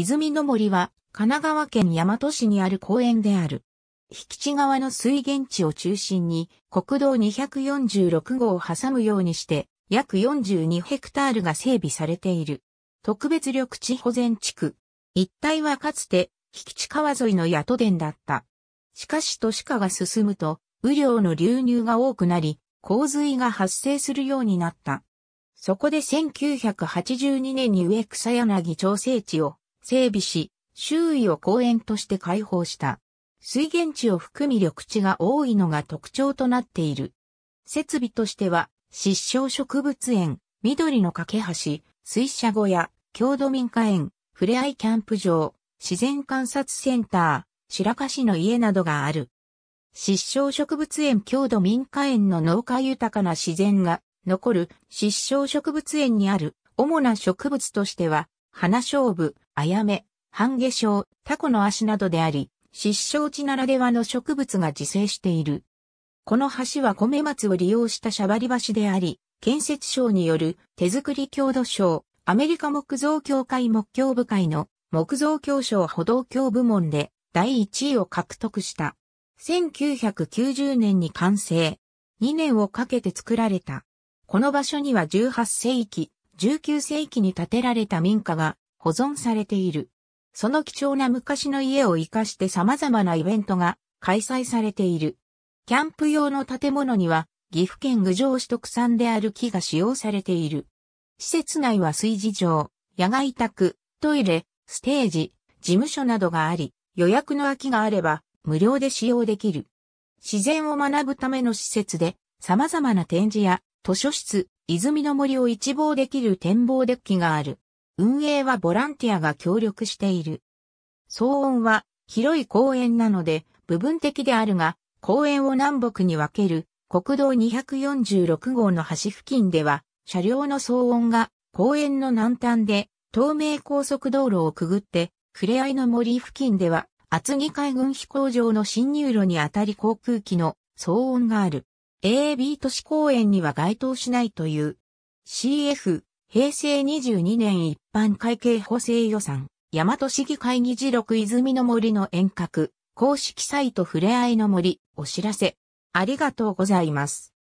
泉の森は神奈川県大和市にある公園である。引地側の水源地を中心に国道246号を挟むようにして約42ヘクタールが整備されている。特別緑地保全地区。一帯はかつて引地川沿いの野殿だった。しかし都市化が進むと雨量の流入が多くなり洪水が発生するようになった。そこで1982年に植草柳調整地を整備し、周囲を公園として開放した。水源地を含み緑地が多いのが特徴となっている。設備としては、失笑植物園、緑の架け橋、水車小屋、郷土民家園、ふれあいキャンプ場、自然観察センター、白河市の家などがある。失笑植物園郷土民家園の農家豊かな自然が残る失笑植物園にある主な植物としては、花勝負、あやめ、半下、生、タコの足などであり、失笑地ならではの植物が自生している。この橋は米松を利用したシャバリ橋であり、建設省による手作り郷土省、アメリカ木造協会木協部会の木造協省歩道協部門で第1位を獲得した。1990年に完成。2年をかけて作られた。この場所には18世紀、19世紀に建てられた民家が保存されている。その貴重な昔の家を活かして様々なイベントが開催されている。キャンプ用の建物には岐阜県郡上市特産である木が使用されている。施設内は炊事場、野外宅、トイレ、ステージ、事務所などがあり、予約の空きがあれば無料で使用できる。自然を学ぶための施設で様々な展示や図書室、泉の森を一望できる展望デッキがある。運営はボランティアが協力している。騒音は広い公園なので部分的であるが、公園を南北に分ける国道246号の橋付近では、車両の騒音が公園の南端で東名高速道路をくぐって、ふれあいの森付近では厚木海軍飛行場の侵入路にあたり航空機の騒音がある。AB 都市公園には該当しないという。CF 平成22年一般会計補正予算、大和市議会議事録泉の森の遠隔、公式サイトふれあいの森、お知らせ。ありがとうございます。